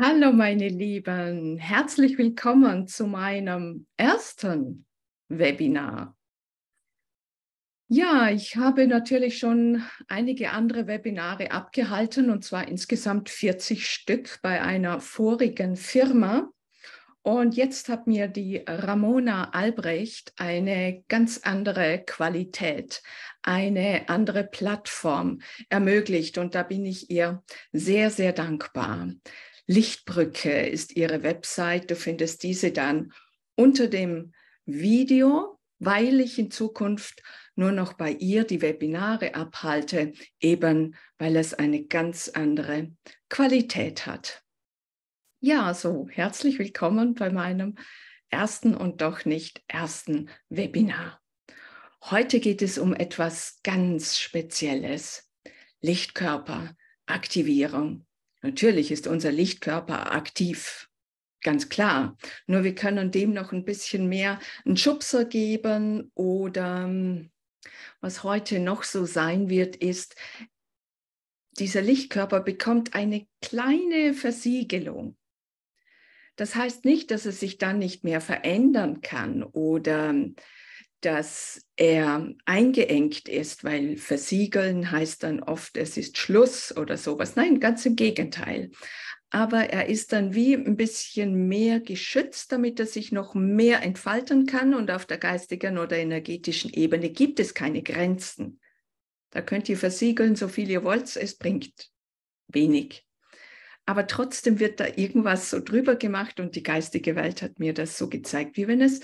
Hallo meine Lieben, herzlich willkommen zu meinem ersten Webinar. Ja, ich habe natürlich schon einige andere Webinare abgehalten, und zwar insgesamt 40 Stück bei einer vorigen Firma. Und jetzt hat mir die Ramona Albrecht eine ganz andere Qualität, eine andere Plattform ermöglicht. Und da bin ich ihr sehr, sehr dankbar. Lichtbrücke ist ihre Website. Du findest diese dann unter dem Video, weil ich in Zukunft nur noch bei ihr die Webinare abhalte, eben weil es eine ganz andere Qualität hat. Ja, so herzlich willkommen bei meinem ersten und doch nicht ersten Webinar. Heute geht es um etwas ganz Spezielles. Lichtkörperaktivierung. Natürlich ist unser Lichtkörper aktiv, ganz klar. Nur wir können dem noch ein bisschen mehr einen Schubser geben oder ähm, was heute noch so sein wird, ist, dieser Lichtkörper bekommt eine kleine Versiegelung. Das heißt nicht, dass es sich dann nicht mehr verändern kann oder dass er eingeengt ist, weil versiegeln heißt dann oft, es ist Schluss oder sowas. Nein, ganz im Gegenteil. Aber er ist dann wie ein bisschen mehr geschützt, damit er sich noch mehr entfalten kann. Und auf der geistigen oder energetischen Ebene gibt es keine Grenzen. Da könnt ihr versiegeln, so viel ihr wollt, es bringt wenig. Aber trotzdem wird da irgendwas so drüber gemacht und die geistige Welt hat mir das so gezeigt, wie wenn es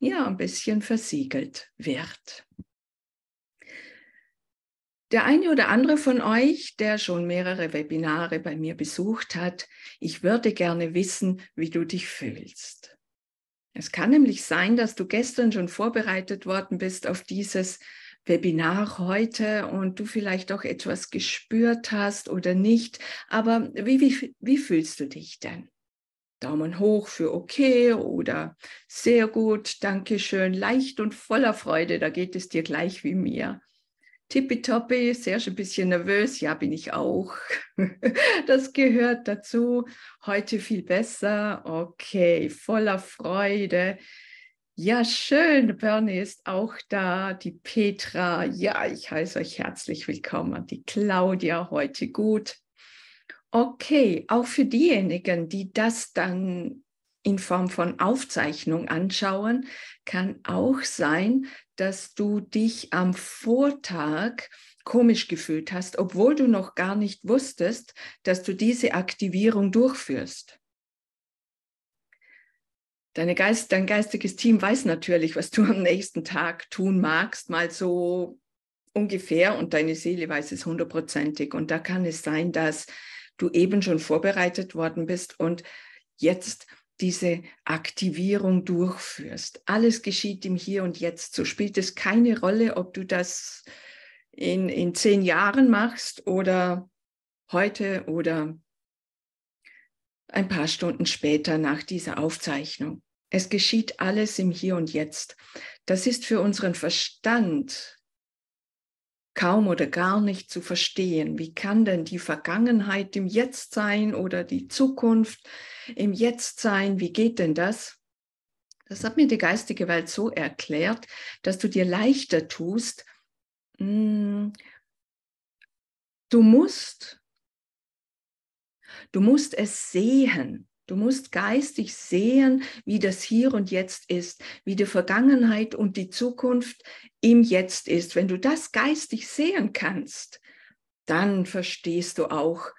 ja ein bisschen versiegelt wird. Der eine oder andere von euch, der schon mehrere Webinare bei mir besucht hat, ich würde gerne wissen, wie du dich fühlst. Es kann nämlich sein, dass du gestern schon vorbereitet worden bist auf dieses Webinar heute und du vielleicht auch etwas gespürt hast oder nicht. Aber wie, wie, wie fühlst du dich denn? Daumen hoch für okay oder sehr gut, danke schön, leicht und voller Freude, da geht es dir gleich wie mir. Tippitoppi, sehr ein bisschen nervös, ja, bin ich auch. Das gehört dazu. Heute viel besser, okay, voller Freude. Ja, schön, Bernie ist auch da, die Petra, ja, ich heiße euch herzlich willkommen, die Claudia, heute gut. Okay, auch für diejenigen, die das dann in Form von Aufzeichnung anschauen, kann auch sein, dass du dich am Vortag komisch gefühlt hast, obwohl du noch gar nicht wusstest, dass du diese Aktivierung durchführst. Geist, dein geistiges Team weiß natürlich, was du am nächsten Tag tun magst, mal so ungefähr, und deine Seele weiß es hundertprozentig. Und da kann es sein, dass du eben schon vorbereitet worden bist und jetzt diese Aktivierung durchführst. Alles geschieht im Hier und Jetzt. So spielt es keine Rolle, ob du das in, in zehn Jahren machst oder heute oder ein paar Stunden später nach dieser Aufzeichnung. Es geschieht alles im Hier und Jetzt. Das ist für unseren Verstand kaum oder gar nicht zu verstehen. Wie kann denn die Vergangenheit im Jetzt sein oder die Zukunft im Jetzt sein? Wie geht denn das? Das hat mir die geistige Welt so erklärt, dass du dir leichter tust. Hm, du musst, du musst es sehen. Du musst geistig sehen, wie das Hier und Jetzt ist, wie die Vergangenheit und die Zukunft im Jetzt ist. Wenn du das geistig sehen kannst, dann verstehst du auch,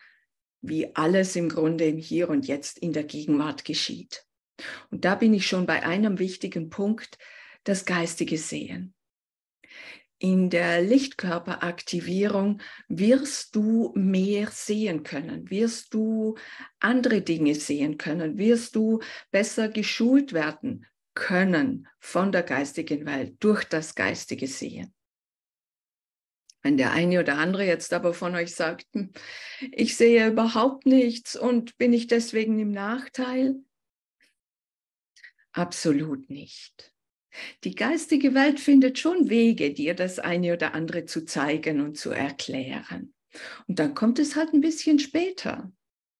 wie alles im Grunde im Hier und Jetzt in der Gegenwart geschieht. Und da bin ich schon bei einem wichtigen Punkt, das geistige Sehen in der Lichtkörperaktivierung wirst du mehr sehen können, wirst du andere Dinge sehen können, wirst du besser geschult werden können von der geistigen Welt durch das geistige Sehen. Wenn der eine oder andere jetzt aber von euch sagt, hm, ich sehe überhaupt nichts und bin ich deswegen im Nachteil? Absolut nicht. Die geistige Welt findet schon Wege, dir das eine oder andere zu zeigen und zu erklären. Und dann kommt es halt ein bisschen später.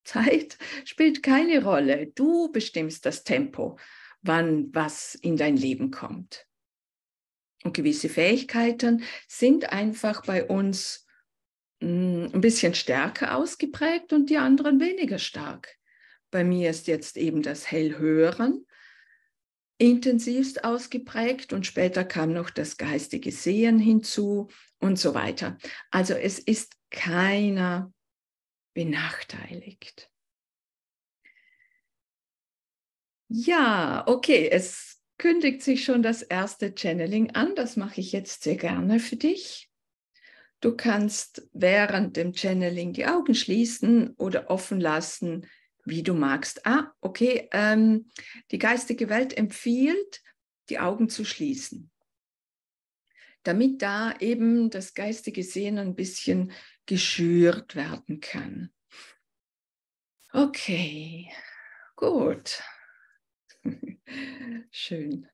Zeit spielt keine Rolle. Du bestimmst das Tempo, wann was in dein Leben kommt. Und gewisse Fähigkeiten sind einfach bei uns mm, ein bisschen stärker ausgeprägt und die anderen weniger stark. Bei mir ist jetzt eben das Hellhören intensivst ausgeprägt und später kam noch das geistige Sehen hinzu und so weiter. Also es ist keiner benachteiligt. Ja, okay, es kündigt sich schon das erste Channeling an. Das mache ich jetzt sehr gerne für dich. Du kannst während dem Channeling die Augen schließen oder offen lassen, wie du magst. Ah, okay, ähm, die geistige Welt empfiehlt, die Augen zu schließen, damit da eben das geistige Sehen ein bisschen geschürt werden kann. Okay, gut. Schön.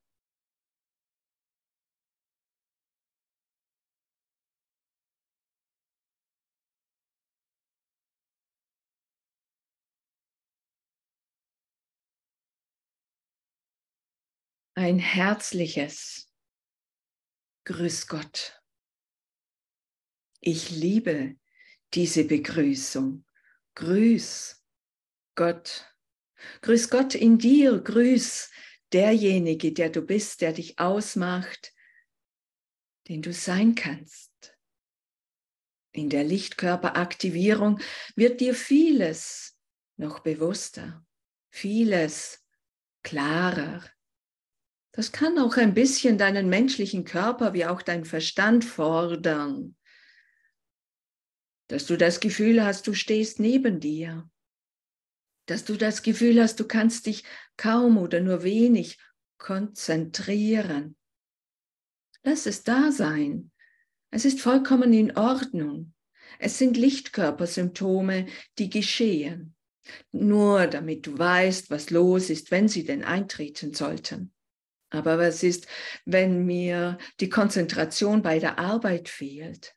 ein herzliches Grüß Gott. Ich liebe diese Begrüßung. Grüß Gott. Grüß Gott in dir. Grüß derjenige, der du bist, der dich ausmacht, den du sein kannst. In der Lichtkörperaktivierung wird dir vieles noch bewusster, vieles klarer, das kann auch ein bisschen deinen menschlichen Körper wie auch dein Verstand fordern, dass du das Gefühl hast, du stehst neben dir, dass du das Gefühl hast, du kannst dich kaum oder nur wenig konzentrieren. Lass es da sein. Es ist vollkommen in Ordnung. Es sind Lichtkörpersymptome, die geschehen. Nur damit du weißt, was los ist, wenn sie denn eintreten sollten. Aber was ist, wenn mir die Konzentration bei der Arbeit fehlt?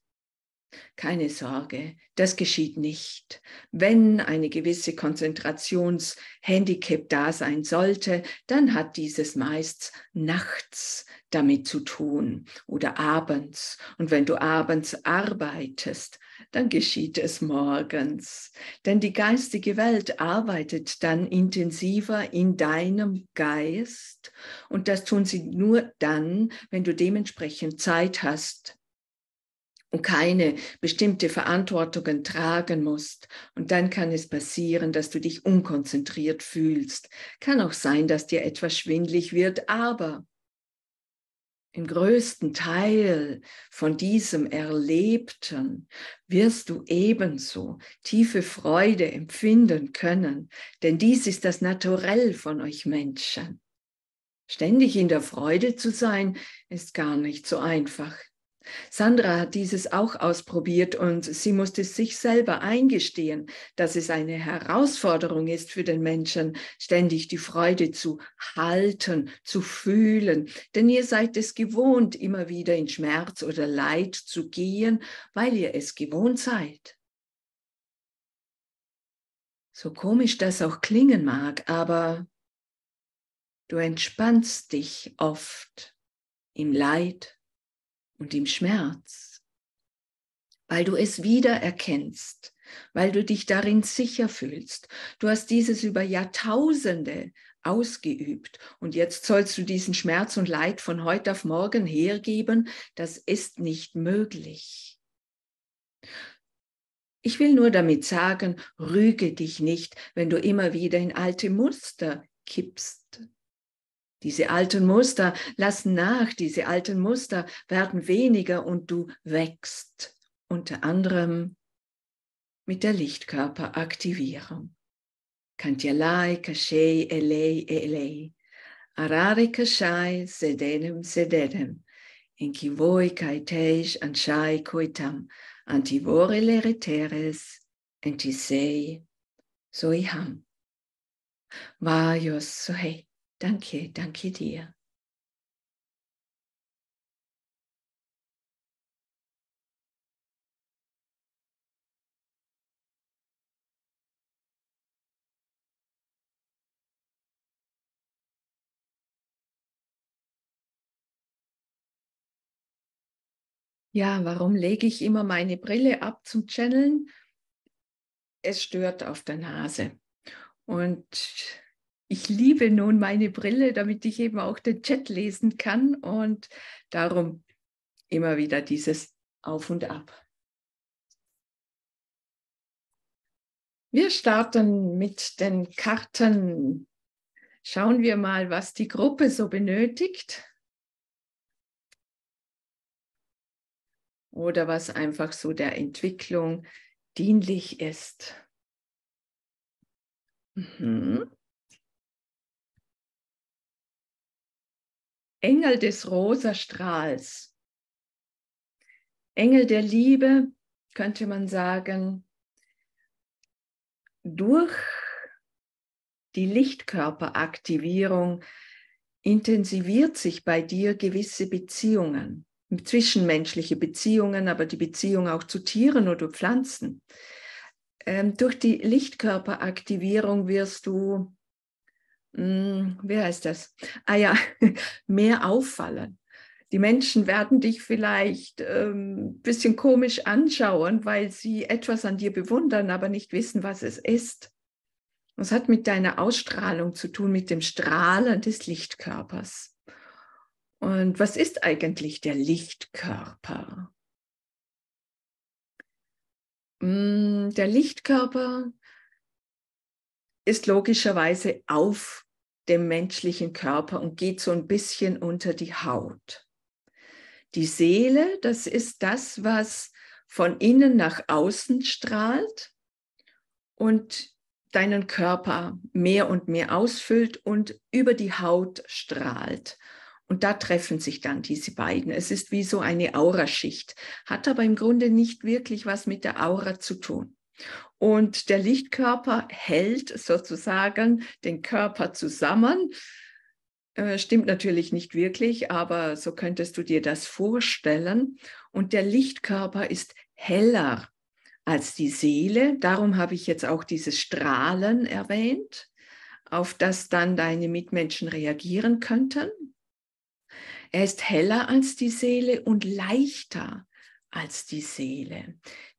Keine Sorge, das geschieht nicht. Wenn eine gewisse Konzentrationshandicap da sein sollte, dann hat dieses meist nachts damit zu tun oder abends. Und wenn du abends arbeitest, dann geschieht es morgens. Denn die geistige Welt arbeitet dann intensiver in deinem Geist. Und das tun sie nur dann, wenn du dementsprechend Zeit hast und keine bestimmte Verantwortungen tragen musst. Und dann kann es passieren, dass du dich unkonzentriert fühlst. Kann auch sein, dass dir etwas schwindlig wird, aber im größten Teil von diesem Erlebten wirst du ebenso tiefe Freude empfinden können, denn dies ist das Naturell von euch Menschen. Ständig in der Freude zu sein, ist gar nicht so einfach. Sandra hat dieses auch ausprobiert und sie musste sich selber eingestehen, dass es eine Herausforderung ist für den Menschen, ständig die Freude zu halten, zu fühlen. Denn ihr seid es gewohnt, immer wieder in Schmerz oder Leid zu gehen, weil ihr es gewohnt seid. So komisch das auch klingen mag, aber du entspannst dich oft im Leid und dem Schmerz, weil du es wiedererkennst, weil du dich darin sicher fühlst. Du hast dieses über Jahrtausende ausgeübt und jetzt sollst du diesen Schmerz und Leid von heute auf morgen hergeben. Das ist nicht möglich. Ich will nur damit sagen, rüge dich nicht, wenn du immer wieder in alte Muster kippst diese alten Muster lassen nach, diese alten Muster werden weniger und du wächst, unter anderem mit der Lichtkörperaktivierung. Kantialai, Kashei, Elei, Elei. Arari, Kashai, Sedenem, Sedenem. Enkivoi, Kaitej, Anshai, Koitam. Antivore, leriteres Entisei, Soiham. Vajos, Sohei. Danke, danke dir. ja, warum lege ich immer meine Brille ab zum Channeln? Es stört auf der Nase. Und ich liebe nun meine Brille, damit ich eben auch den Chat lesen kann und darum immer wieder dieses Auf und Ab. Wir starten mit den Karten. Schauen wir mal, was die Gruppe so benötigt oder was einfach so der Entwicklung dienlich ist. Mhm. Engel des Rosastrahls, Engel der Liebe, könnte man sagen, durch die Lichtkörperaktivierung intensiviert sich bei dir gewisse Beziehungen, zwischenmenschliche Beziehungen, aber die Beziehung auch zu Tieren oder Pflanzen. Ähm, durch die Lichtkörperaktivierung wirst du hm, wie heißt das? Ah ja, mehr auffallen. Die Menschen werden dich vielleicht ein ähm, bisschen komisch anschauen, weil sie etwas an dir bewundern, aber nicht wissen, was es ist. Es hat mit deiner Ausstrahlung zu tun, mit dem Strahlen des Lichtkörpers. Und was ist eigentlich der Lichtkörper? Hm, der Lichtkörper ist logischerweise auf dem menschlichen Körper und geht so ein bisschen unter die Haut. Die Seele, das ist das, was von innen nach außen strahlt und deinen Körper mehr und mehr ausfüllt und über die Haut strahlt. Und da treffen sich dann diese beiden. Es ist wie so eine Auraschicht, hat aber im Grunde nicht wirklich was mit der Aura zu tun. Und der Lichtkörper hält sozusagen den Körper zusammen. Äh, stimmt natürlich nicht wirklich, aber so könntest du dir das vorstellen. Und der Lichtkörper ist heller als die Seele. Darum habe ich jetzt auch dieses Strahlen erwähnt, auf das dann deine Mitmenschen reagieren könnten. Er ist heller als die Seele und leichter als die Seele.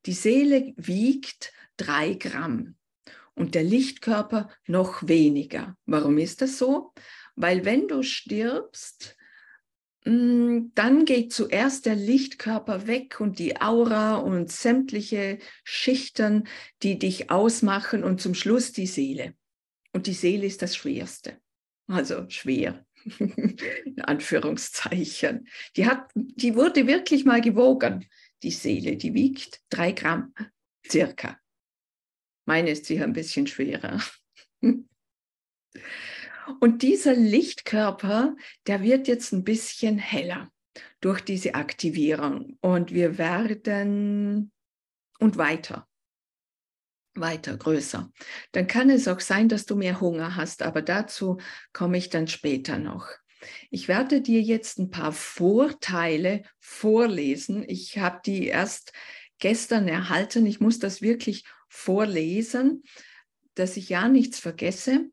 Die Seele wiegt drei Gramm und der Lichtkörper noch weniger. Warum ist das so? Weil wenn du stirbst, mm, dann geht zuerst der Lichtkörper weg und die Aura und sämtliche Schichten, die dich ausmachen und zum Schluss die Seele. Und die Seele ist das Schwerste. Also schwer. in Anführungszeichen. Die, hat, die wurde wirklich mal gewogen, die Seele. Die wiegt drei Gramm circa. Meine ist sicher ein bisschen schwerer. Und dieser Lichtkörper, der wird jetzt ein bisschen heller durch diese Aktivierung. Und wir werden und weiter weiter, größer. Dann kann es auch sein, dass du mehr Hunger hast, aber dazu komme ich dann später noch. Ich werde dir jetzt ein paar Vorteile vorlesen. Ich habe die erst gestern erhalten. Ich muss das wirklich vorlesen, dass ich ja nichts vergesse.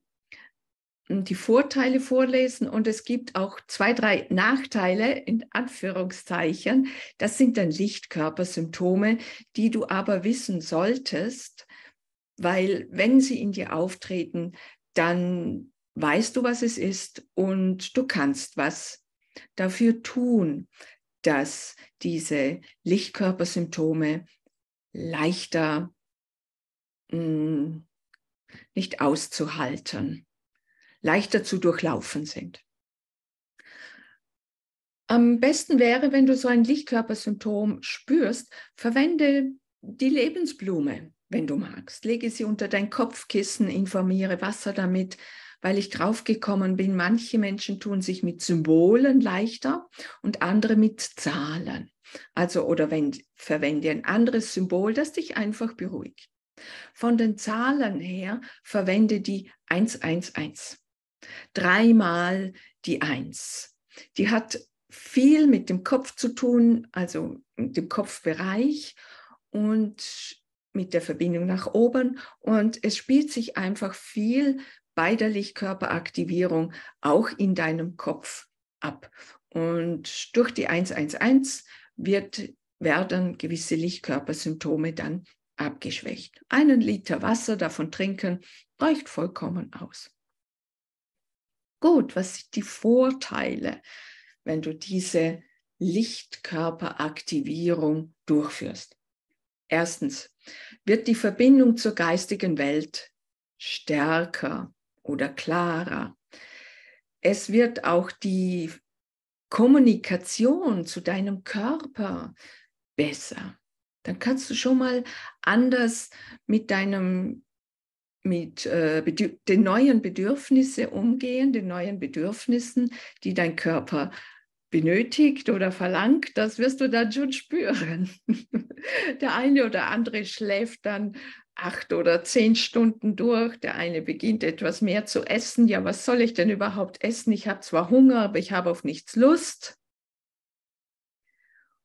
Die Vorteile vorlesen und es gibt auch zwei, drei Nachteile in Anführungszeichen. Das sind dann Lichtkörpersymptome, die du aber wissen solltest, weil wenn sie in dir auftreten, dann weißt du, was es ist und du kannst was dafür tun, dass diese Lichtkörpersymptome leichter mh, mm, nicht auszuhalten, leichter zu durchlaufen sind. Am besten wäre, wenn du so ein Lichtkörpersymptom spürst, verwende die Lebensblume. Wenn du magst, lege sie unter dein Kopfkissen, informiere Wasser damit, weil ich draufgekommen bin, manche Menschen tun sich mit Symbolen leichter und andere mit Zahlen. Also oder wenn, verwende ein anderes Symbol, das dich einfach beruhigt. Von den Zahlen her verwende die 111. Dreimal die 1. Die hat viel mit dem Kopf zu tun, also mit dem Kopfbereich und mit der Verbindung nach oben und es spielt sich einfach viel bei der Lichtkörperaktivierung auch in deinem Kopf ab. Und durch die 111 wird, werden gewisse Lichtkörpersymptome dann abgeschwächt. Einen Liter Wasser davon trinken reicht vollkommen aus. Gut, was sind die Vorteile, wenn du diese Lichtkörperaktivierung durchführst? Erstens, wird die Verbindung zur geistigen Welt stärker oder klarer. Es wird auch die Kommunikation zu deinem Körper besser. Dann kannst du schon mal anders mit deinem mit äh, den neuen Bedürfnissen umgehen, den neuen Bedürfnissen, die dein Körper benötigt oder verlangt, das wirst du dann schon spüren. Der eine oder andere schläft dann acht oder zehn Stunden durch. Der eine beginnt etwas mehr zu essen. Ja, was soll ich denn überhaupt essen? Ich habe zwar Hunger, aber ich habe auf nichts Lust.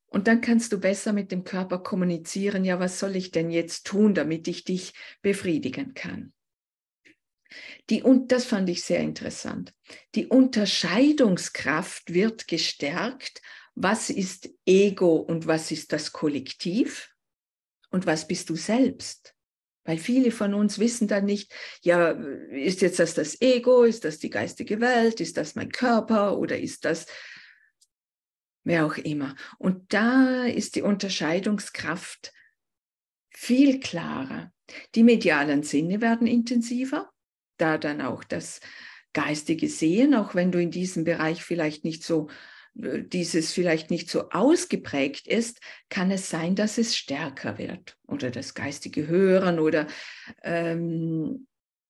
Und dann kannst du besser mit dem Körper kommunizieren. Ja, was soll ich denn jetzt tun, damit ich dich befriedigen kann? Die, und das fand ich sehr interessant. Die Unterscheidungskraft wird gestärkt. Was ist Ego und was ist das Kollektiv? Und was bist du selbst? Weil viele von uns wissen dann nicht, ja, ist jetzt das das Ego, ist das die geistige Welt, ist das mein Körper oder ist das wer auch immer. Und da ist die Unterscheidungskraft viel klarer. Die medialen Sinne werden intensiver da dann auch das geistige Sehen, auch wenn du in diesem Bereich vielleicht nicht so äh, dieses vielleicht nicht so ausgeprägt ist, kann es sein, dass es stärker wird oder das geistige Hören oder ähm,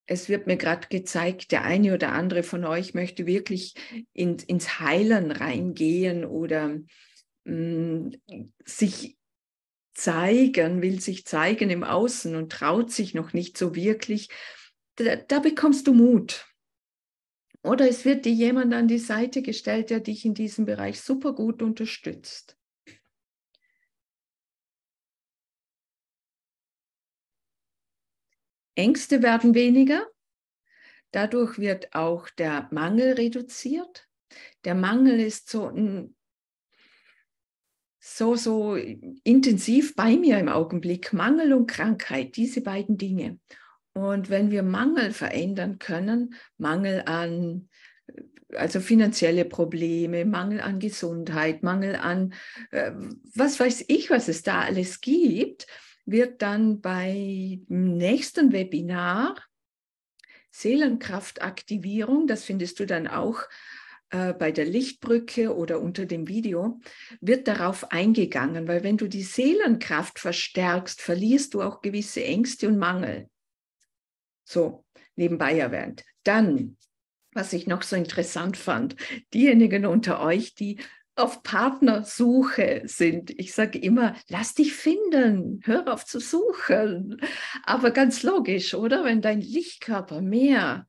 es wird mir gerade gezeigt, der eine oder andere von euch möchte wirklich in, ins Heilen reingehen oder mh, mm, sich zeigen, will sich zeigen im Außen und traut sich noch nicht so wirklich da, da bekommst du Mut. Oder es wird dir jemand an die Seite gestellt, der dich in diesem Bereich super gut unterstützt. Ängste werden weniger. Dadurch wird auch der Mangel reduziert. Der Mangel ist so so, so intensiv bei mir im Augenblick. Mangel und Krankheit, diese beiden Dinge. Und wenn wir Mangel verändern können, Mangel an also finanzielle Probleme, Mangel an Gesundheit, Mangel an äh, was weiß ich, was es da alles gibt, wird dann beim nächsten Webinar Seelenkraftaktivierung, das findest du dann auch äh, bei der Lichtbrücke oder unter dem Video, wird darauf eingegangen, weil wenn du die Seelenkraft verstärkst, verlierst du auch gewisse Ängste und Mangel. So, nebenbei erwähnt. Dann, was ich noch so interessant fand, diejenigen unter euch, die auf Partnersuche sind. Ich sage immer, lass dich finden, hör auf zu suchen. Aber ganz logisch, oder? Wenn dein Lichtkörper mehr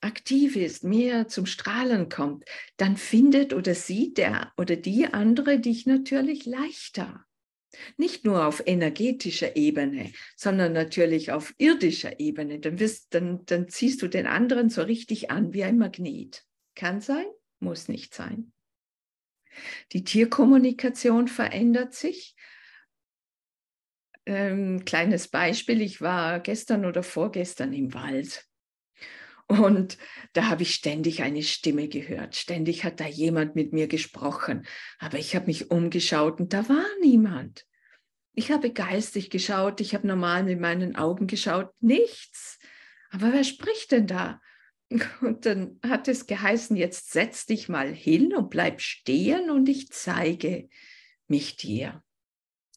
aktiv ist, mehr zum Strahlen kommt, dann findet oder sieht der oder die andere dich natürlich leichter. Nicht nur auf energetischer Ebene, sondern natürlich auf irdischer Ebene. Dann, wirst, dann, dann ziehst du den anderen so richtig an wie ein Magnet. Kann sein, muss nicht sein. Die Tierkommunikation verändert sich. Ähm, kleines Beispiel, ich war gestern oder vorgestern im Wald und da habe ich ständig eine Stimme gehört. Ständig hat da jemand mit mir gesprochen. Aber ich habe mich umgeschaut und da war niemand. Ich habe geistig geschaut, ich habe normal mit meinen Augen geschaut, nichts. Aber wer spricht denn da? Und dann hat es geheißen, jetzt setz dich mal hin und bleib stehen und ich zeige mich dir.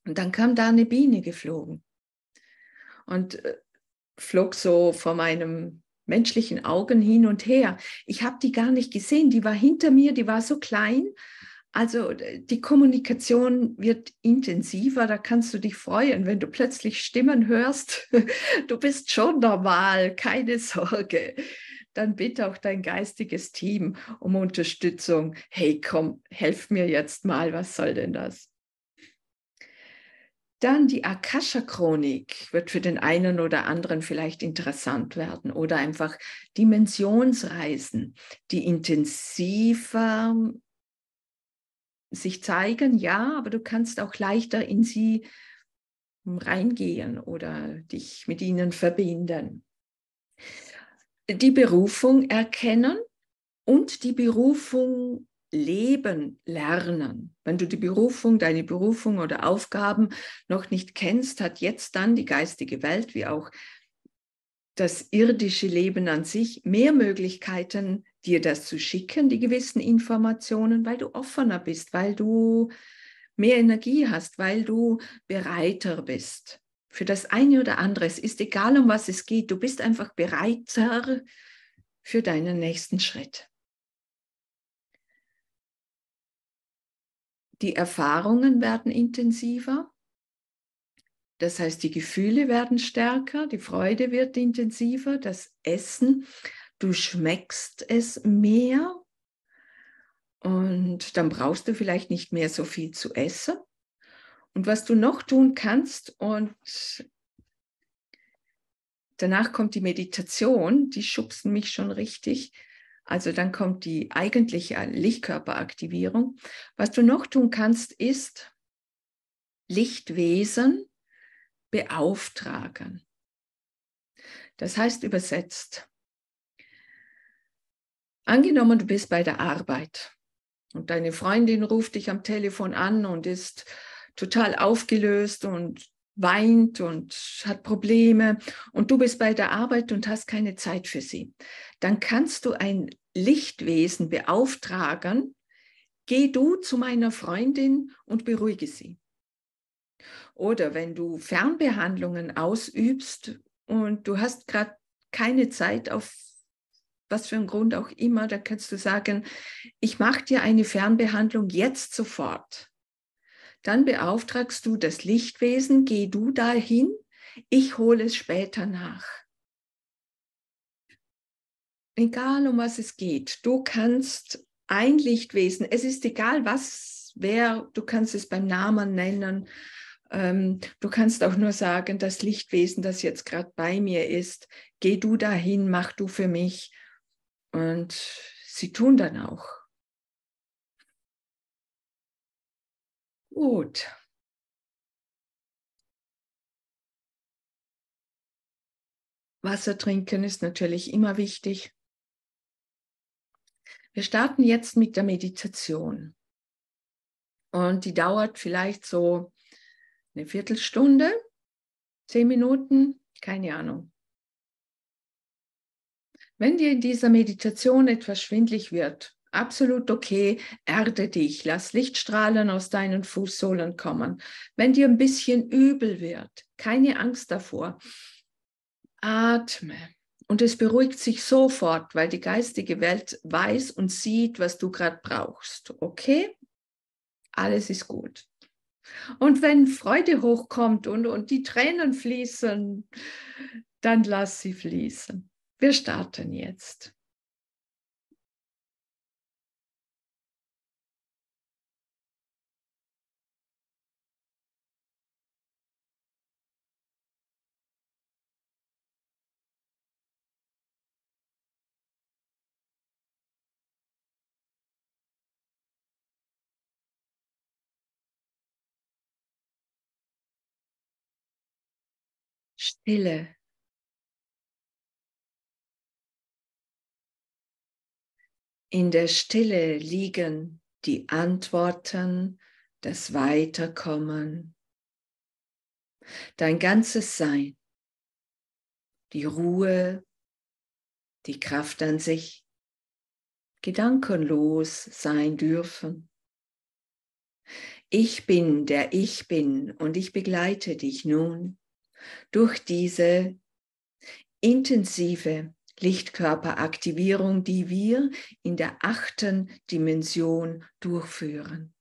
Und dann kam da eine Biene geflogen und äh, flog so vor meinem menschlichen Augen hin und her. Ich habe die gar nicht gesehen, die war hinter mir, die war so klein. Also äh, die Kommunikation wird intensiver, da kannst du dich freuen, wenn du plötzlich Stimmen hörst. Du bist schon normal, keine Sorge. Dann bitte auch dein geistiges Team um Unterstützung. Hey, komm, helf mir jetzt mal, was soll denn das? Dann die Akasha-Chronik wird für den einen oder anderen vielleicht interessant werden oder einfach Dimensionsreisen, die intensiver sich zeigen, ja, aber du kannst auch leichter in sie reingehen oder dich mit ihnen verbinden. Die Berufung erkennen und die Berufung Leben lernen. Wenn du die Berufung, deine Berufung oder Aufgaben noch nicht kennst, hat jetzt dann die geistige Welt wie auch das irdische Leben an sich mehr Möglichkeiten, dir das zu schicken, die gewissen Informationen, weil du offener bist, weil du mehr Energie hast, weil du bereiter bist. Für das eine oder andere, es ist egal, um was es geht, du bist einfach bereiter für deinen nächsten Schritt. Die Erfahrungen werden intensiver. Das heißt, die Gefühle werden stärker, die Freude wird intensiver, das Essen, du schmeckst es mehr und dann brauchst du vielleicht nicht mehr so viel zu essen. Und was du noch tun kannst und danach kommt die Meditation, die schubsen mich schon richtig, also dann kommt die eigentliche Lichtkörperaktivierung. Was du noch tun kannst, ist Lichtwesen beauftragen. Das heißt übersetzt, angenommen, du bist bei der Arbeit und deine Freundin ruft dich am Telefon an und ist total aufgelöst und weint und hat Probleme und du bist bei der Arbeit und hast keine Zeit für sie, dann kannst du ein Lichtwesen beauftragen, geh du zu meiner Freundin und beruhige sie. Oder wenn du Fernbehandlungen ausübst und du hast gerade keine Zeit auf was für einen Grund auch immer, dann kannst du sagen, ich mache dir eine Fernbehandlung jetzt sofort. Dann beauftragst du das Lichtwesen, geh du dahin, ich hole es später nach. Egal, um was es geht, du kannst ein Lichtwesen, es ist egal, was, wer, du kannst es beim Namen nennen. Ähm, du kannst auch nur sagen, das Lichtwesen, das jetzt gerade bei mir ist, geh du dahin, mach du für mich. Und sie tun dann auch. Gut. Wasser trinken ist natürlich immer wichtig. Wir starten jetzt mit der Meditation. Und die dauert vielleicht so eine Viertelstunde, zehn Minuten, keine Ahnung. Wenn dir in dieser Meditation etwas schwindlig wird, absolut okay, erde dich, lass Lichtstrahlen aus deinen Fußsohlen kommen. Wenn dir ein bisschen übel wird, keine Angst davor, atme. Und es beruhigt sich sofort, weil die geistige Welt weiß und sieht, was du gerade brauchst. Okay? Alles ist gut. Und wenn Freude hochkommt und, und die Tränen fließen, dann lass sie fließen. Wir starten jetzt. Stille. In der Stille liegen die Antworten, das Weiterkommen, dein ganzes Sein, die Ruhe, die Kraft an sich, gedankenlos sein dürfen. Ich bin der Ich bin und ich begleite dich nun durch diese intensive Lichtkörperaktivierung, die wir in der achten Dimension durchführen.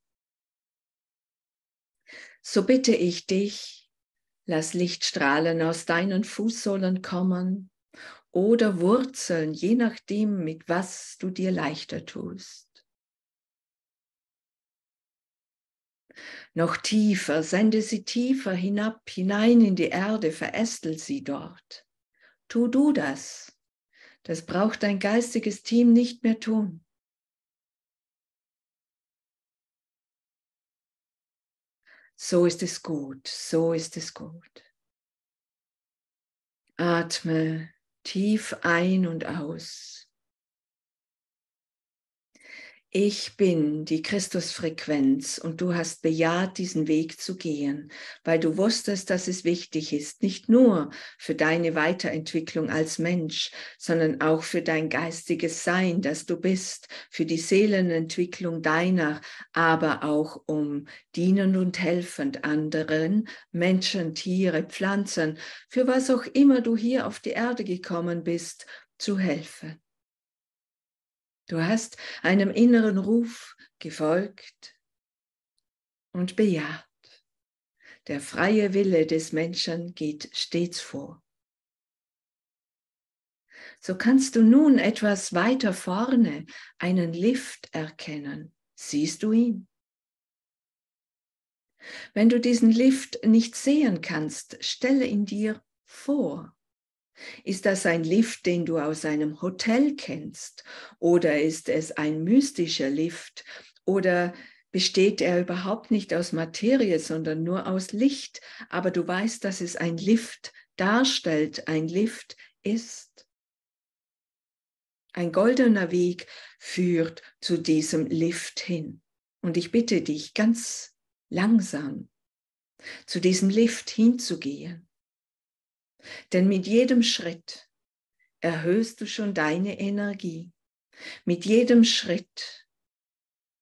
So bitte ich dich, lass Lichtstrahlen aus deinen Fußsohlen kommen oder Wurzeln, je nachdem, mit was du dir leichter tust. noch tiefer, sende sie tiefer hinab, hinein in die Erde, verästel sie dort. Tu du das. Das braucht dein geistiges Team nicht mehr tun. So ist es gut, so ist es gut. Atme tief ein und aus ich bin die Christusfrequenz und du hast bejaht, diesen Weg zu gehen, weil du wusstest, dass es wichtig ist, nicht nur für deine Weiterentwicklung als Mensch, sondern auch für dein geistiges Sein, das du bist, für die Seelenentwicklung deiner, aber auch um dienend und helfend anderen Menschen, Tiere, Pflanzen, für was auch immer du hier auf die Erde gekommen bist, zu helfen. Du hast einem inneren Ruf gefolgt und bejaht. Der freie Wille des Menschen geht stets vor. So kannst du nun etwas weiter vorne einen Lift erkennen. Siehst du ihn? Wenn du diesen Lift nicht sehen kannst, stelle ihn dir vor. Ist das ein Lift, den du aus einem Hotel kennst? Oder ist es ein mystischer Lift? Oder besteht er überhaupt nicht aus Materie, sondern nur aus Licht? Aber du weißt, dass es ein Lift darstellt, ein Lift ist. Ein goldener Weg führt zu diesem Lift hin. Und ich bitte dich ganz langsam zu diesem Lift hinzugehen denn mit jedem Schritt erhöhst du schon deine Energie. Mit jedem Schritt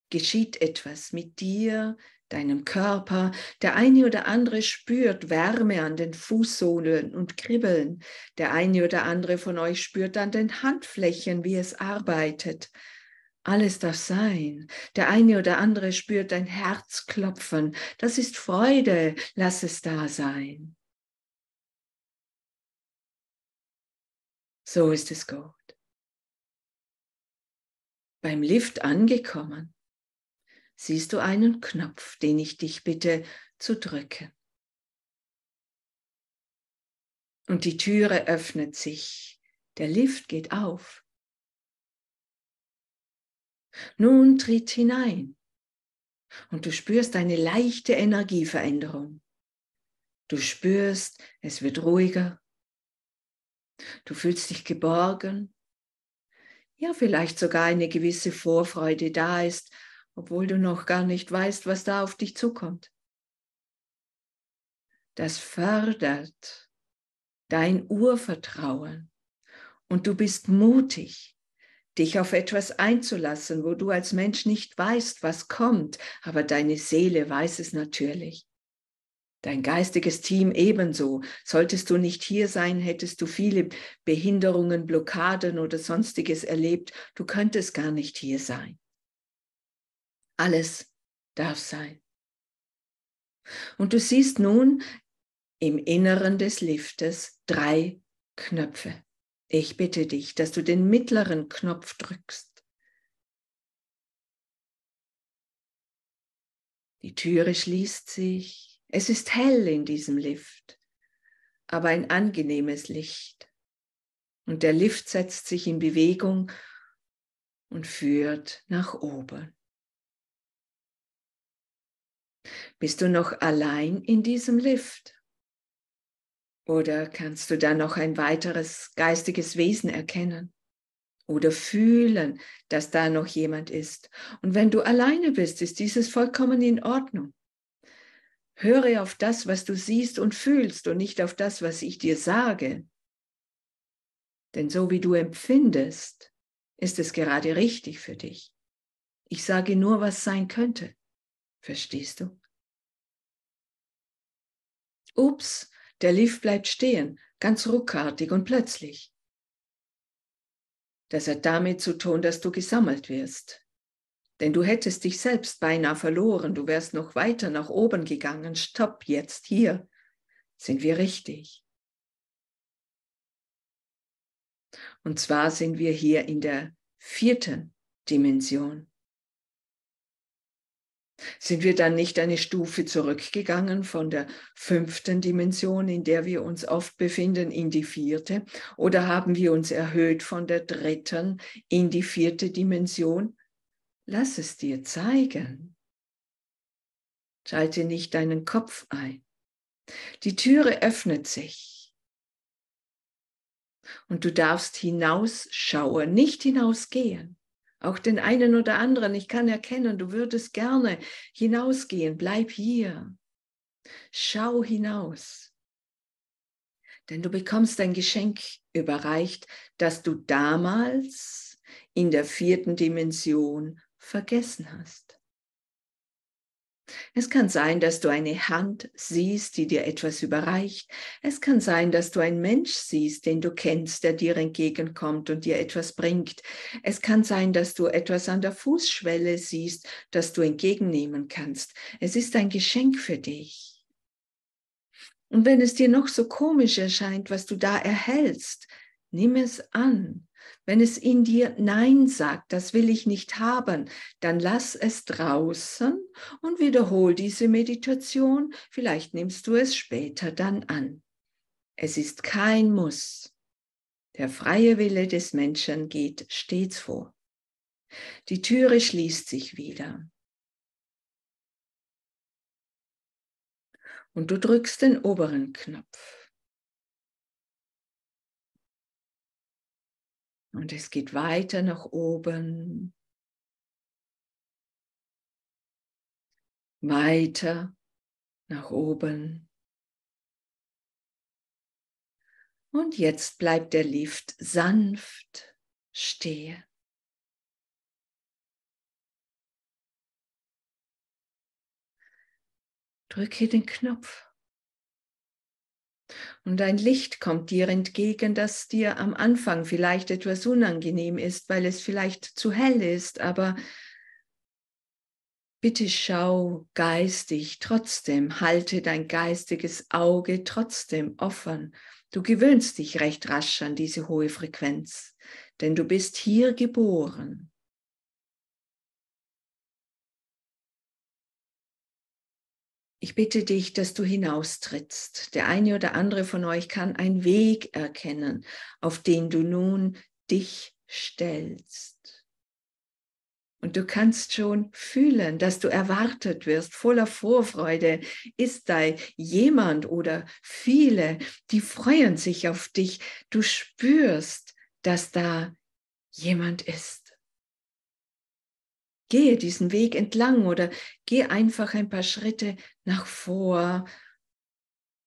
geschieht etwas mit dir, deinem Körper. Der eine oder andere spürt Wärme an den Fußsohlen und Kribbeln. Der eine oder andere von euch spürt an den Handflächen, wie es arbeitet. Alles darf sein. Der eine oder andere spürt dein Herz klopfen. Das ist Freude. Lass es da sein. So ist es gut. Beim Lift angekommen, siehst du einen Knopf, den ich dich bitte zu drücken. Und die Türe öffnet sich, der Lift geht auf. Nun tritt hinein und du spürst eine leichte Energieveränderung. Du spürst, es wird ruhiger, Du fühlst dich geborgen. Ja, vielleicht sogar eine gewisse Vorfreude da ist, obwohl du noch gar nicht weißt, was da auf dich zukommt. Das fördert dein Urvertrauen und du bist mutig, dich auf etwas einzulassen, wo du als Mensch nicht weißt, was kommt, aber deine Seele weiß es natürlich dein geistiges Team ebenso. Solltest du nicht hier sein, hättest du viele Behinderungen, Blockaden oder sonstiges erlebt. Du könntest gar nicht hier sein. Alles darf sein. Und du siehst nun im Inneren des Liftes drei Knöpfe. Ich bitte dich, dass du den mittleren Knopf drückst. Die Türe schließt sich es ist hell in diesem Lift, aber ein angenehmes Licht. Und der Lift setzt sich in Bewegung und führt nach oben. Bist du noch allein in diesem Lift? Oder kannst du da noch ein weiteres geistiges Wesen erkennen? Oder fühlen, dass da noch jemand ist? Und wenn du alleine bist, ist dieses vollkommen in Ordnung. Höre auf das, was du siehst und fühlst und nicht auf das, was ich dir sage. Denn so wie du empfindest, ist es gerade richtig für dich. Ich sage nur, was sein könnte. Verstehst du? Ups, der Lift bleibt stehen, ganz ruckartig und plötzlich. Das hat damit zu tun, dass du gesammelt wirst denn du hättest dich selbst beinahe verloren, du wärst noch weiter nach oben gegangen. Stopp jetzt hier, sind wir richtig. Und zwar sind wir hier in der vierten Dimension. Sind wir dann nicht eine Stufe zurückgegangen von der fünften Dimension, in der wir uns oft befinden, in die vierte? Oder haben wir uns erhöht von der dritten in die vierte Dimension? Lass es dir zeigen. Schalte nicht deinen Kopf ein. Die Türe öffnet sich. Und du darfst hinausschauen, nicht hinausgehen. Auch den einen oder anderen, ich kann erkennen, du würdest gerne hinausgehen, bleib hier. Schau hinaus. Denn du bekommst ein Geschenk überreicht, das du damals in der vierten Dimension vergessen hast. Es kann sein, dass du eine Hand siehst, die dir etwas überreicht. Es kann sein, dass du einen Mensch siehst, den du kennst, der dir entgegenkommt und dir etwas bringt. Es kann sein, dass du etwas an der Fußschwelle siehst, das du entgegennehmen kannst. Es ist ein Geschenk für dich. Und wenn es dir noch so komisch erscheint, was du da erhältst, nimm es an wenn es in dir Nein sagt, das will ich nicht haben, dann lass es draußen und wiederhol diese Meditation. Vielleicht nimmst du es später dann an. Es ist kein Muss. Der freie Wille des Menschen geht stets vor. Die Türe schließt sich wieder. Und du drückst den oberen Knopf. Und es geht weiter nach oben, weiter nach oben. Und jetzt bleibt der Lift sanft stehen. Drücke den Knopf. Und ein Licht kommt dir entgegen, das dir am Anfang vielleicht etwas unangenehm ist, weil es vielleicht zu hell ist, aber bitte schau geistig trotzdem, halte dein geistiges Auge trotzdem offen. Du gewöhnst dich recht rasch an diese hohe Frequenz, denn du bist hier geboren. Ich bitte dich, dass du hinaustrittst. Der eine oder andere von euch kann einen Weg erkennen, auf den du nun dich stellst. Und du kannst schon fühlen, dass du erwartet wirst. Voller Vorfreude ist da jemand oder viele, die freuen sich auf dich. Du spürst, dass da jemand ist gehe diesen Weg entlang oder geh einfach ein paar Schritte nach vor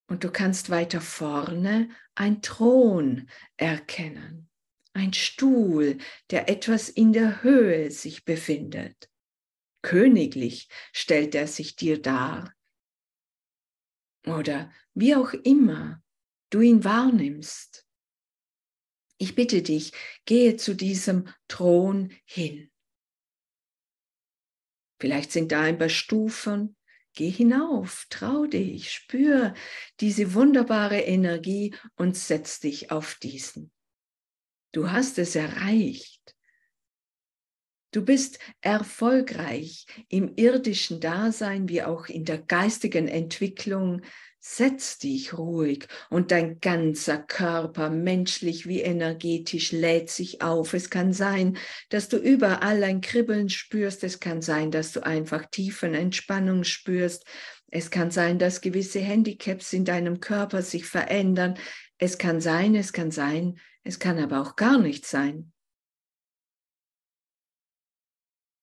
und du kannst weiter vorne ein Thron erkennen, ein Stuhl, der etwas in der Höhe sich befindet. Königlich stellt er sich dir dar. Oder wie auch immer du ihn wahrnimmst. Ich bitte dich, gehe zu diesem Thron hin. Vielleicht sind da ein paar Stufen. Geh hinauf, trau dich, spür diese wunderbare Energie und setz dich auf diesen. Du hast es erreicht. Du bist erfolgreich im irdischen Dasein wie auch in der geistigen Entwicklung Setz dich ruhig und dein ganzer Körper, menschlich wie energetisch, lädt sich auf. Es kann sein, dass du überall ein Kribbeln spürst. Es kann sein, dass du einfach tiefen Entspannung spürst. Es kann sein, dass gewisse Handicaps in deinem Körper sich verändern. Es kann sein, es kann sein, es kann aber auch gar nicht sein.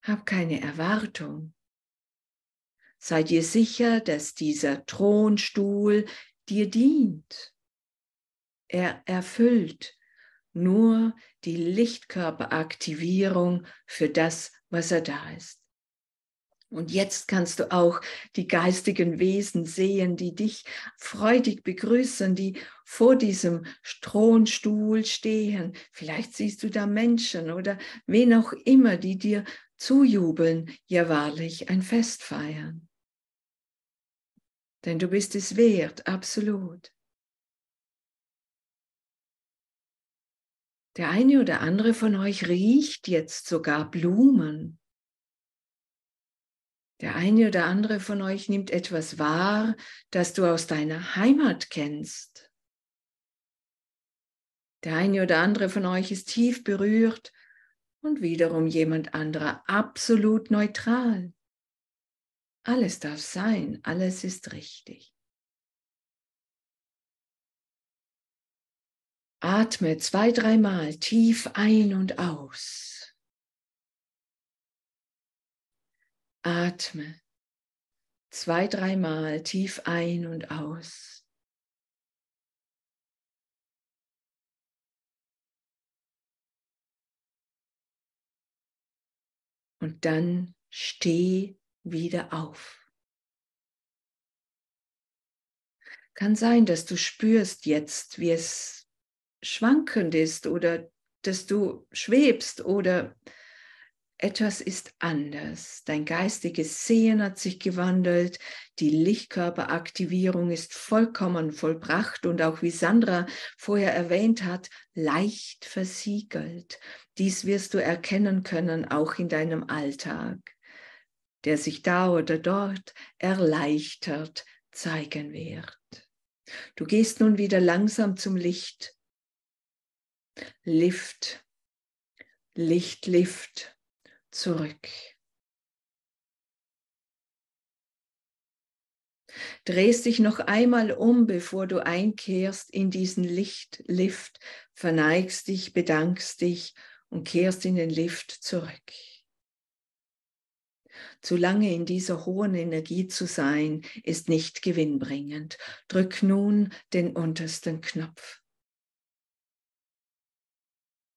Hab keine Erwartung. Sei dir sicher, dass dieser Thronstuhl dir dient. Er erfüllt nur die Lichtkörperaktivierung für das, was er da ist. Und jetzt kannst du auch die geistigen Wesen sehen, die dich freudig begrüßen, die vor diesem Thronstuhl stehen. Vielleicht siehst du da Menschen oder wen auch immer, die dir zujubeln, ja wahrlich ein Fest feiern. Denn du bist es wert, absolut. Der eine oder andere von euch riecht jetzt sogar Blumen. Der eine oder andere von euch nimmt etwas wahr, das du aus deiner Heimat kennst. Der eine oder andere von euch ist tief berührt und wiederum jemand anderer absolut neutral. Alles darf sein, alles ist richtig. Atme zwei, dreimal tief ein und aus. Atme zwei, dreimal tief ein und aus. Und dann steh wieder auf. Kann sein, dass du spürst jetzt, wie es schwankend ist oder dass du schwebst oder etwas ist anders. Dein geistiges Sehen hat sich gewandelt, die Lichtkörperaktivierung ist vollkommen vollbracht und auch wie Sandra vorher erwähnt hat, leicht versiegelt. Dies wirst du erkennen können, auch in deinem Alltag der sich da oder dort erleichtert zeigen wird. Du gehst nun wieder langsam zum Licht. Lift, Licht, Lift, zurück. Drehst dich noch einmal um, bevor du einkehrst in diesen Licht, Lift, verneigst dich, bedankst dich und kehrst in den Lift zurück. Zu lange in dieser hohen Energie zu sein, ist nicht gewinnbringend. Drück nun den untersten Knopf.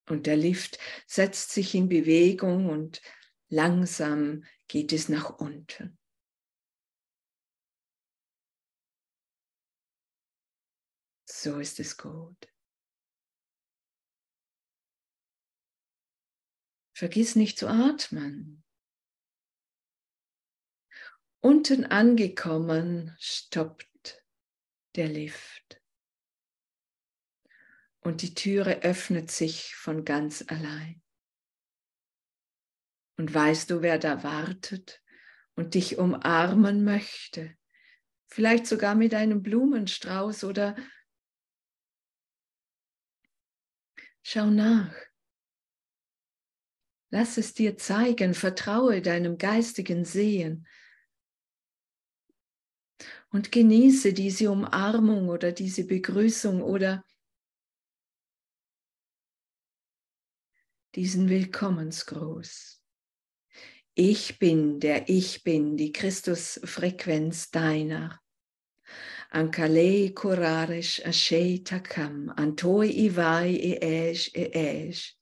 Und der Lift setzt sich in Bewegung und langsam geht es nach unten. So ist es gut. Vergiss nicht zu atmen. Unten angekommen stoppt der Lift und die Türe öffnet sich von ganz allein. Und weißt du, wer da wartet und dich umarmen möchte? Vielleicht sogar mit einem Blumenstrauß oder schau nach. Lass es dir zeigen, vertraue deinem geistigen Sehen, und genieße diese Umarmung oder diese Begrüßung oder diesen Willkommensgruß. Ich bin der Ich bin, die Christusfrequenz deiner. Ankale kurarisch ashe takam, antoi ivai eesh eesh.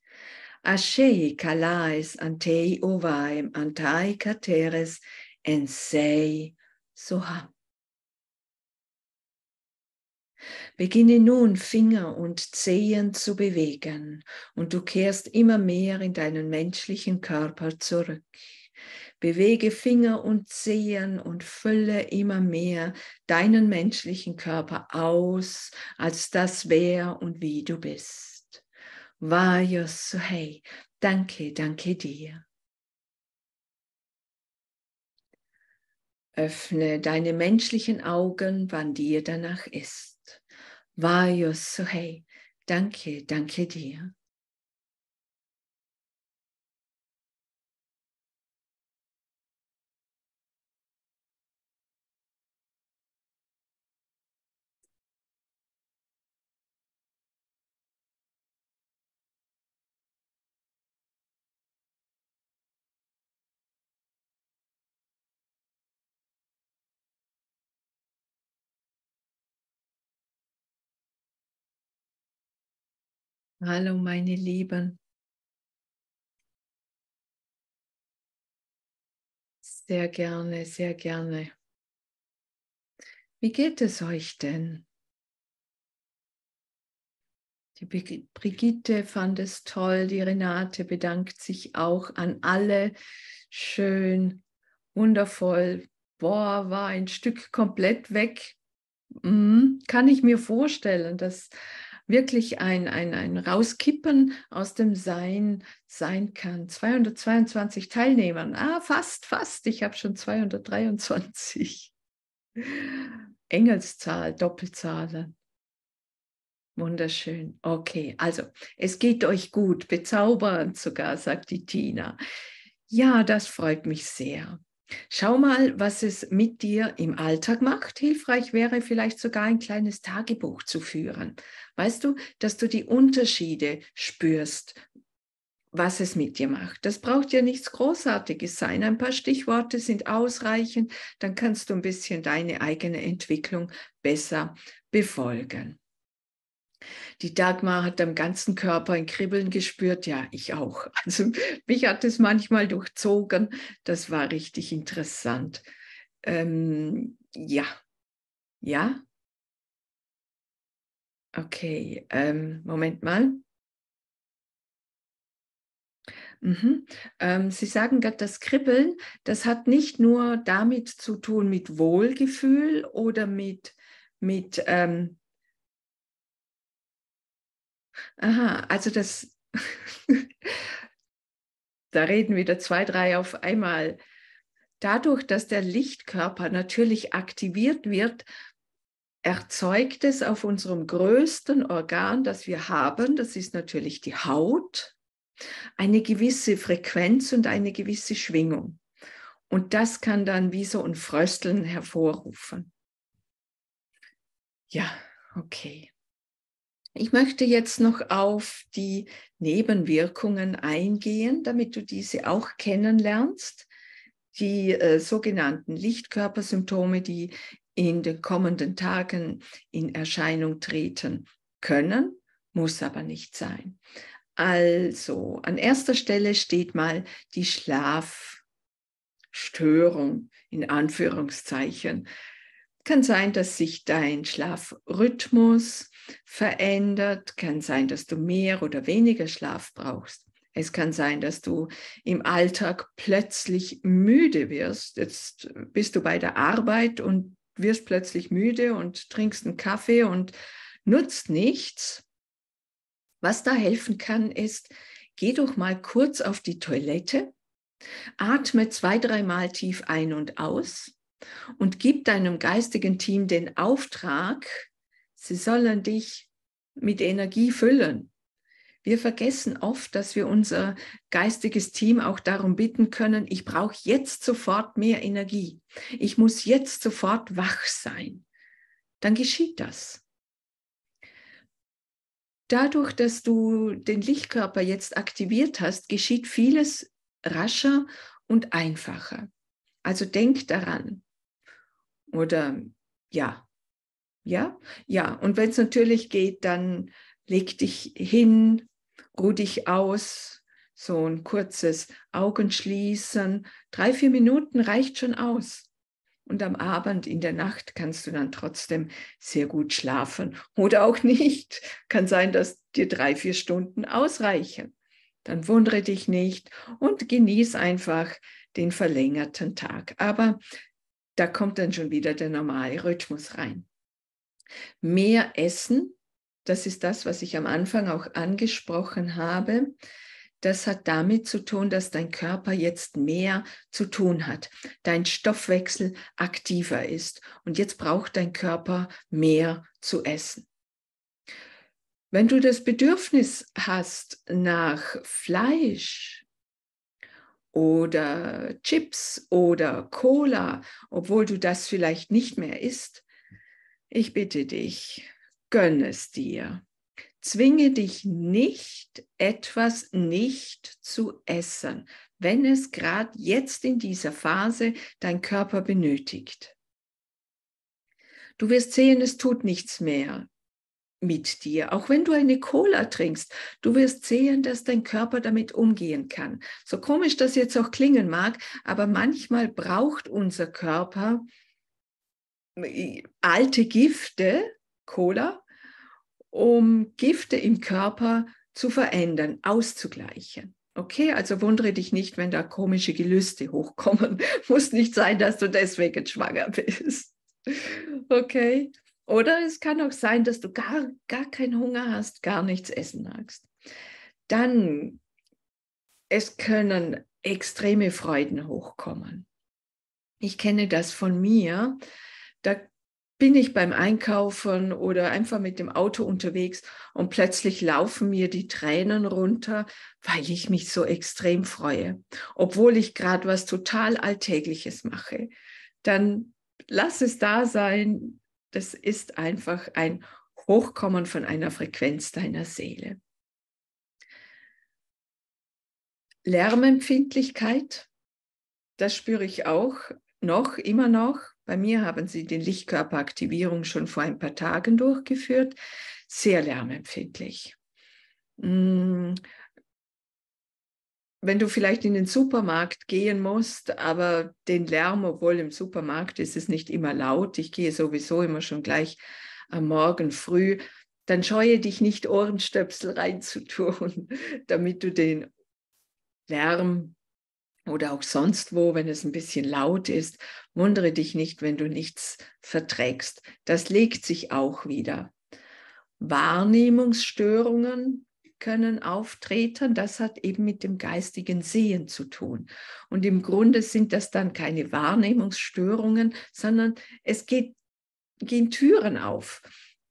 Ashe kalais antei ovaim, antai kateres ensei soham. Beginne nun Finger und Zehen zu bewegen und du kehrst immer mehr in deinen menschlichen Körper zurück. Bewege Finger und Zehen und fülle immer mehr deinen menschlichen Körper aus, als das wer und wie du bist. Vajos Suhei, danke, danke dir. Öffne deine menschlichen Augen, wann dir danach ist war Jos, danke, danke dir. Hallo meine Lieben. Sehr gerne, sehr gerne. Wie geht es euch denn? Die Brigitte fand es toll, die Renate bedankt sich auch an alle. Schön, wundervoll. Boah, war ein Stück komplett weg. Hm, kann ich mir vorstellen, dass wirklich ein, ein, ein Rauskippen aus dem Sein sein kann. 222 Teilnehmern. Ah, fast, fast. Ich habe schon 223. Engelszahl, Doppelzahlen. Wunderschön. Okay, also es geht euch gut, bezaubernd sogar, sagt die Tina. Ja, das freut mich sehr. Schau mal, was es mit dir im Alltag macht. Hilfreich wäre vielleicht sogar ein kleines Tagebuch zu führen. Weißt du, dass du die Unterschiede spürst, was es mit dir macht. Das braucht ja nichts Großartiges sein. Ein paar Stichworte sind ausreichend. Dann kannst du ein bisschen deine eigene Entwicklung besser befolgen. Die Dagmar hat am ganzen Körper ein Kribbeln gespürt. Ja, ich auch. Also mich hat es manchmal durchzogen. Das war richtig interessant. Ähm, ja. Ja. Okay. Ähm, Moment mal. Mhm. Ähm, Sie sagen gerade, das Kribbeln, das hat nicht nur damit zu tun mit Wohlgefühl oder mit, mit ähm, Aha, also das, da reden wieder zwei, drei auf einmal. Dadurch, dass der Lichtkörper natürlich aktiviert wird, erzeugt es auf unserem größten Organ, das wir haben, das ist natürlich die Haut, eine gewisse Frequenz und eine gewisse Schwingung. Und das kann dann wie so ein Frösteln hervorrufen. Ja, okay. Ich möchte jetzt noch auf die Nebenwirkungen eingehen, damit du diese auch kennenlernst. Die äh, sogenannten Lichtkörpersymptome, die in den kommenden Tagen in Erscheinung treten können, muss aber nicht sein. Also, an erster Stelle steht mal die Schlafstörung in Anführungszeichen. Kann sein, dass sich dein Schlafrhythmus verändert. Kann sein, dass du mehr oder weniger Schlaf brauchst. Es kann sein, dass du im Alltag plötzlich müde wirst. Jetzt bist du bei der Arbeit und wirst plötzlich müde und trinkst einen Kaffee und nutzt nichts. Was da helfen kann, ist, geh doch mal kurz auf die Toilette, atme zwei, dreimal tief ein und aus und gib deinem geistigen Team den Auftrag, sie sollen dich mit Energie füllen. Wir vergessen oft, dass wir unser geistiges Team auch darum bitten können, ich brauche jetzt sofort mehr Energie. Ich muss jetzt sofort wach sein. Dann geschieht das. Dadurch, dass du den Lichtkörper jetzt aktiviert hast, geschieht vieles rascher und einfacher. Also denk daran, oder ja, ja, ja. Und wenn es natürlich geht, dann leg dich hin, ruh dich aus, so ein kurzes Augenschließen. Drei, vier Minuten reicht schon aus. Und am Abend in der Nacht kannst du dann trotzdem sehr gut schlafen oder auch nicht. Kann sein, dass dir drei, vier Stunden ausreichen. Dann wundere dich nicht und genieß einfach den verlängerten Tag. Aber da kommt dann schon wieder der normale Rhythmus rein. Mehr Essen, das ist das, was ich am Anfang auch angesprochen habe, das hat damit zu tun, dass dein Körper jetzt mehr zu tun hat, dein Stoffwechsel aktiver ist und jetzt braucht dein Körper mehr zu essen. Wenn du das Bedürfnis hast nach Fleisch, oder Chips oder Cola, obwohl du das vielleicht nicht mehr isst. Ich bitte dich, gönn es dir. Zwinge dich nicht, etwas nicht zu essen, wenn es gerade jetzt in dieser Phase dein Körper benötigt. Du wirst sehen, es tut nichts mehr mit dir. Auch wenn du eine Cola trinkst, du wirst sehen, dass dein Körper damit umgehen kann. So komisch das jetzt auch klingen mag, aber manchmal braucht unser Körper mm, alte Gifte, Cola, um Gifte im Körper zu verändern, auszugleichen. Okay, also wundere dich nicht, wenn da komische Gelüste hochkommen. Muss nicht sein, dass du deswegen schwanger bist. Okay. Oder es kann auch sein, dass du gar, gar keinen Hunger hast, gar nichts essen magst. Dann, es können extreme Freuden hochkommen. Ich kenne das von mir. Da bin ich beim Einkaufen oder einfach mit dem Auto unterwegs und plötzlich laufen mir die Tränen runter, weil ich mich so extrem freue, obwohl ich gerade was total Alltägliches mache. Dann lass es da sein, das ist einfach ein Hochkommen von einer Frequenz deiner Seele. Lärmempfindlichkeit, das spüre ich auch noch, immer noch. Bei mir haben sie die Lichtkörperaktivierung schon vor ein paar Tagen durchgeführt. Sehr lärmempfindlich. Hm, wenn du vielleicht in den Supermarkt gehen musst, aber den Lärm, obwohl im Supermarkt ist es nicht immer laut, ich gehe sowieso immer schon gleich am Morgen früh, dann scheue dich nicht, Ohrenstöpsel reinzutun, damit du den Lärm oder auch sonst wo, wenn es ein bisschen laut ist, wundere dich nicht, wenn du nichts verträgst. Das legt sich auch wieder. Wahrnehmungsstörungen, können auftreten. Das hat eben mit dem geistigen Sehen zu tun. Und im Grunde sind das dann keine Wahrnehmungsstörungen, sondern es geht, gehen Türen auf.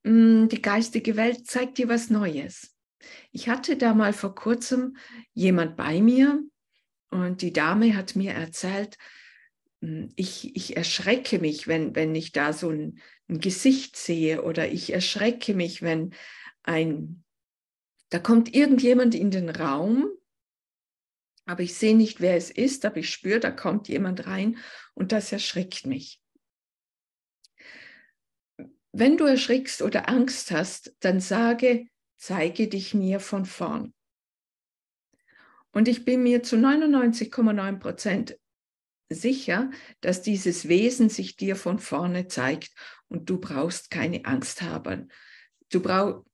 Mm, die geistige Welt zeigt dir was Neues. Ich hatte da mal vor kurzem jemand bei mir und die Dame hat mir erzählt, mm, ich, ich erschrecke mich, wenn, wenn ich da so ein, ein Gesicht sehe oder ich erschrecke mich, wenn ein da kommt irgendjemand in den Raum, aber ich sehe nicht, wer es ist, aber ich spüre, da kommt jemand rein und das erschrickt mich. Wenn du erschrickst oder Angst hast, dann sage, zeige dich mir von vorn. Und ich bin mir zu 99,9 Prozent sicher, dass dieses Wesen sich dir von vorne zeigt und du brauchst keine Angst haben. Du brauchst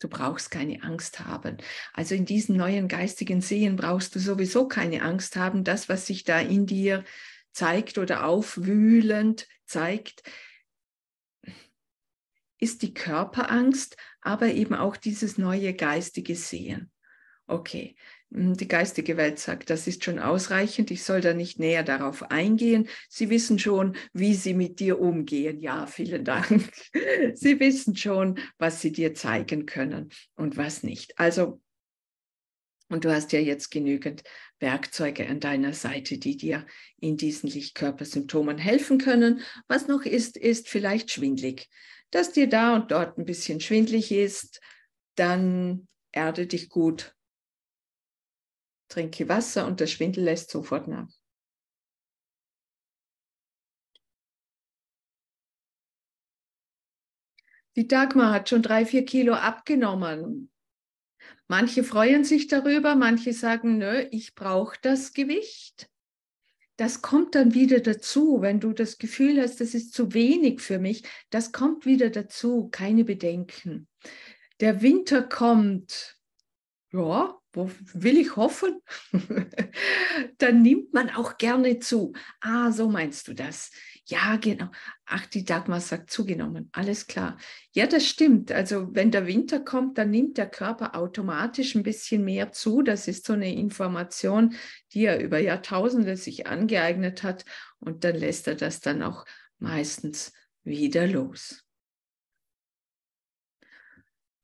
Du brauchst keine Angst haben. Also in diesen neuen geistigen Sehen brauchst du sowieso keine Angst haben. Das, was sich da in dir zeigt oder aufwühlend zeigt, ist die Körperangst, aber eben auch dieses neue geistige Sehen. Okay, hm, die geistige Welt sagt, das ist schon ausreichend, ich soll da nicht näher darauf eingehen. Sie wissen schon, wie sie mit dir umgehen. Ja, vielen Dank. Sie wissen schon, was sie dir zeigen können und was nicht. Also, und du hast ja jetzt genügend Werkzeuge an deiner Seite, die dir in diesen Lichtkörpersymptomen helfen können. Was noch ist, ist vielleicht schwindlig. Dass dir da und dort ein bisschen schwindlig ist, dann erde dich gut, Trinke Wasser und der Schwindel lässt sofort nach. Die Dagmar hat schon drei, vier Kilo abgenommen. Manche freuen sich darüber, manche sagen, nö, ich brauche das Gewicht. Das kommt dann wieder dazu, wenn du das Gefühl hast, das ist zu wenig für mich. Das kommt wieder dazu, keine Bedenken. Der Winter kommt. Ja, will ich hoffen, dann nimmt man auch gerne zu. Ah, so meinst du das. Ja, genau. Ach, die Dagmar sagt zugenommen. Alles klar. Ja, das stimmt. Also wenn der Winter kommt, dann nimmt der Körper automatisch ein bisschen mehr zu. Das ist so eine Information, die er über Jahrtausende sich angeeignet hat. Und dann lässt er das dann auch meistens wieder los.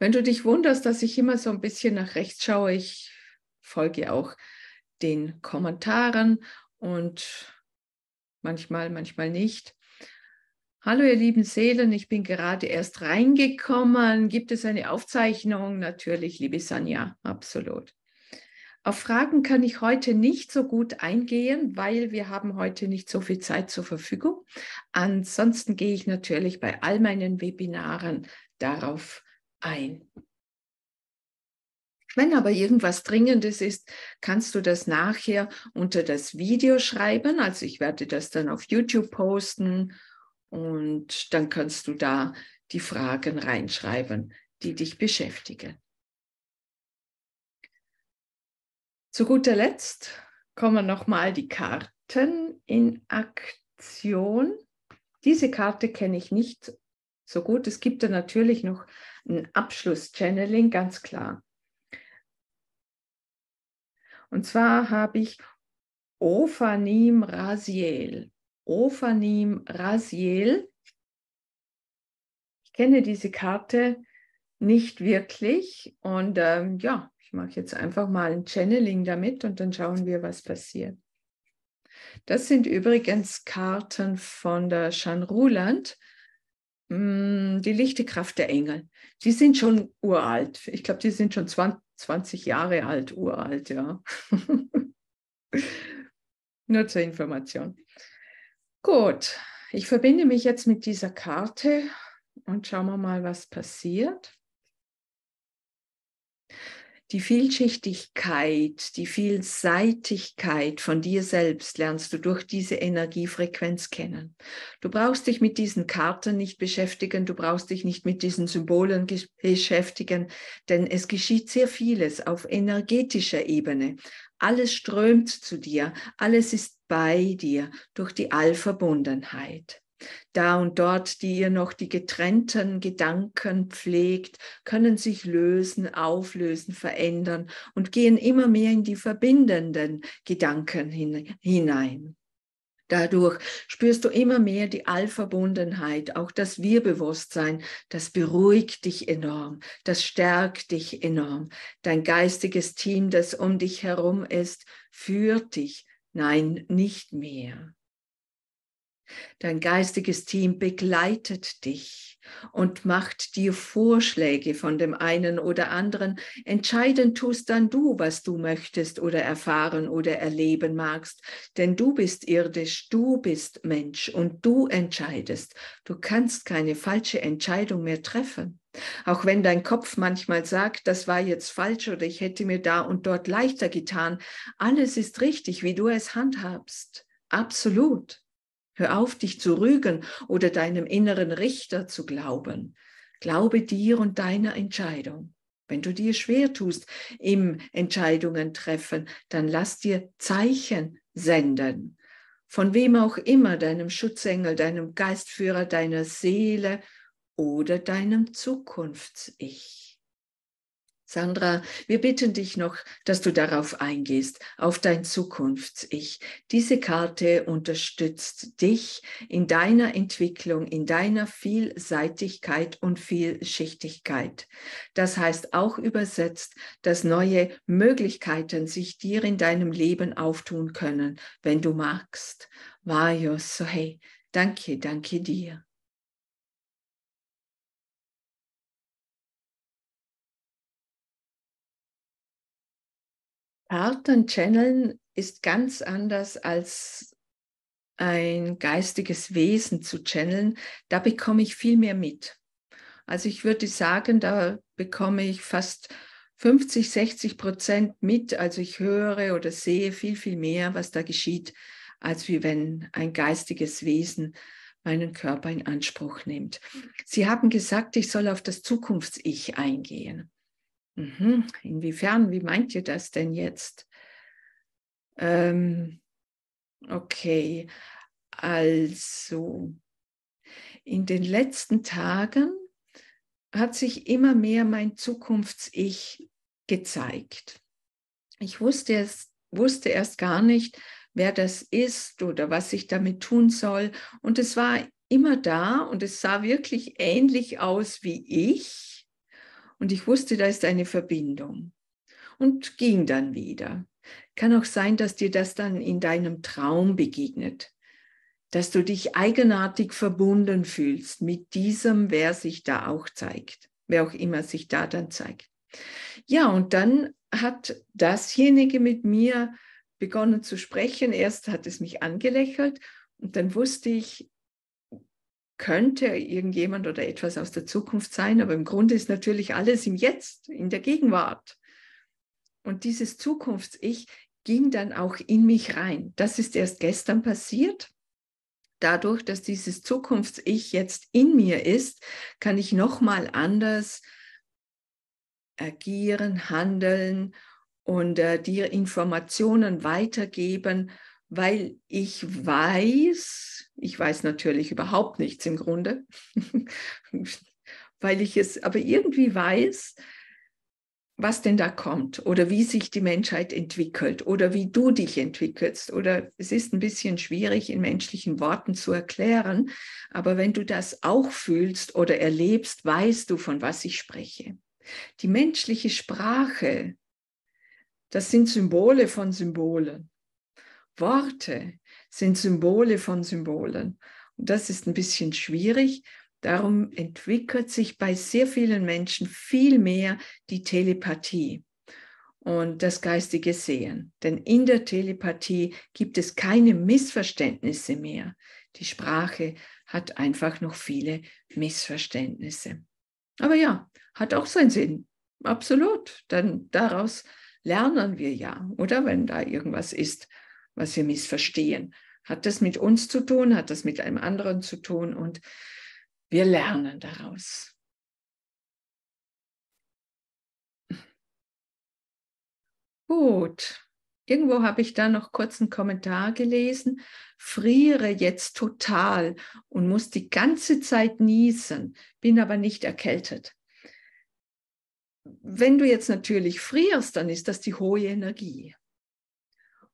Wenn du dich wunderst, dass ich immer so ein bisschen nach rechts schaue, ich folge auch den Kommentaren und manchmal, manchmal nicht. Hallo ihr lieben Seelen, ich bin gerade erst reingekommen. Gibt es eine Aufzeichnung? Natürlich, liebe Sanja, absolut. Auf Fragen kann ich heute nicht so gut eingehen, weil wir haben heute nicht so viel Zeit zur Verfügung. Ansonsten gehe ich natürlich bei all meinen Webinaren darauf ein ein. Wenn aber irgendwas Dringendes ist, kannst du das nachher unter das Video schreiben. Also ich werde das dann auf YouTube posten und dann kannst du da die Fragen reinschreiben, die dich beschäftigen. Zu guter Letzt kommen nochmal die Karten in Aktion. Diese Karte kenne ich nicht so gut. Es gibt da natürlich noch ein Abschluss-Channeling, ganz klar. Und zwar habe ich Ofanim Rasiel. Ophanim Raziel. Ich kenne diese Karte nicht wirklich und ähm, ja, ich mache jetzt einfach mal ein Channeling damit und dann schauen wir, was passiert. Das sind übrigens Karten von der Shanruland. Mm, die lichte Kraft der Engel. Die sind schon uralt. Ich glaube, die sind schon 20, 20 Jahre alt, uralt, ja. Nur zur Information. Gut, ich verbinde mich jetzt mit dieser Karte und schauen wir mal, was passiert die Vielschichtigkeit, die Vielseitigkeit von dir selbst lernst du durch diese Energiefrequenz kennen. Du brauchst dich mit diesen Karten nicht beschäftigen, du brauchst dich nicht mit diesen Symbolen beschäftigen, denn es geschieht sehr vieles auf energetischer Ebene. Alles strömt zu dir, alles ist bei dir durch die Allverbundenheit. Da und dort, die ihr noch die getrennten Gedanken pflegt, können sich lösen, auflösen, verändern und gehen immer mehr in die verbindenden Gedanken hinein. Dadurch spürst du immer mehr die Allverbundenheit, auch das Wirbewusstsein. Das beruhigt dich enorm, das stärkt dich enorm. Dein geistiges Team, das um dich herum ist, führt dich. Nein, nicht mehr. Dein geistiges Team begleitet dich und macht dir Vorschläge von dem einen oder anderen. Entscheidend tust dann du, was du möchtest oder erfahren oder erleben magst, denn du bist irdisch, du bist Mensch und du entscheidest. Du kannst keine falsche Entscheidung mehr treffen. Auch wenn dein Kopf manchmal sagt, das war jetzt falsch oder ich hätte mir da und dort leichter getan, alles ist richtig, wie du es handhabst. Absolut. Hör auf, dich zu rügen oder deinem inneren Richter zu glauben. Glaube dir und deiner Entscheidung. Wenn du dir schwer tust im Entscheidungen treffen, dann lass dir Zeichen senden. Von wem auch immer, deinem Schutzengel, deinem Geistführer, deiner Seele oder deinem Zukunfts-Ich. Sandra, wir bitten dich noch, dass du darauf eingehst, auf dein Zukunfts-Ich. Diese Karte unterstützt dich in deiner Entwicklung, in deiner Vielseitigkeit und Vielschichtigkeit. Das heißt auch übersetzt, dass neue Möglichkeiten sich dir in deinem Leben auftun können, wenn du magst. Vajo hey, danke, danke dir. Eltern channeln ist ganz anders als ein geistiges Wesen zu channeln. Da bekomme ich viel mehr mit. Also ich würde sagen, da bekomme ich fast 50, 60 Prozent mit. Also ich höre oder sehe viel, viel mehr, was da geschieht, als wie wenn ein geistiges Wesen meinen Körper in Anspruch nimmt. Sie haben gesagt, ich soll auf das Zukunfts-Ich eingehen. Mhm. Inwiefern, wie meint ihr das denn jetzt? Ähm, okay, also in den letzten Tagen hat sich immer mehr mein Zukunfts-Ich gezeigt. Ich wusste, es, wusste erst gar nicht, wer das ist oder was ich damit tun soll. Und es war immer da und es sah wirklich ähnlich aus wie ich und ich wusste, da ist eine Verbindung und ging dann wieder. Kann auch sein, dass dir das dann in deinem Traum begegnet, dass du dich eigenartig verbunden fühlst mit diesem, wer sich da auch zeigt, wer auch immer sich da dann zeigt. Ja, und dann hat dasjenige mit mir begonnen zu sprechen. Erst hat es mich angelächelt und dann wusste ich, könnte irgendjemand oder etwas aus der Zukunft sein, aber im Grunde ist natürlich alles im Jetzt, in der Gegenwart. Und dieses Zukunfts-Ich ging dann auch in mich rein. Das ist erst gestern passiert. Dadurch, dass dieses Zukunfts-Ich jetzt in mir ist, kann ich nochmal anders agieren, handeln und äh, dir Informationen weitergeben, weil ich weiß, ich weiß natürlich überhaupt nichts im Grunde, weil ich es aber irgendwie weiß, was denn da kommt oder wie sich die Menschheit entwickelt oder wie du dich entwickelst. Oder es ist ein bisschen schwierig in menschlichen Worten zu erklären, aber wenn du das auch fühlst oder erlebst, weißt du, von was ich spreche. Die menschliche Sprache, das sind Symbole von Symbolen. Worte sind Symbole von Symbolen. Und das ist ein bisschen schwierig. Darum entwickelt sich bei sehr vielen Menschen viel mehr die Telepathie und das geistige Sehen. Denn in der Telepathie gibt es keine Missverständnisse mehr. Die Sprache hat einfach noch viele Missverständnisse. Aber ja, hat auch seinen Sinn. Absolut. Denn daraus lernen wir ja, oder wenn da irgendwas ist, was wir missverstehen. Hat das mit uns zu tun? Hat das mit einem anderen zu tun? Und wir lernen daraus. Gut. Irgendwo habe ich da noch kurz einen Kommentar gelesen. Friere jetzt total und muss die ganze Zeit niesen, bin aber nicht erkältet. Wenn du jetzt natürlich frierst, dann ist das die hohe Energie.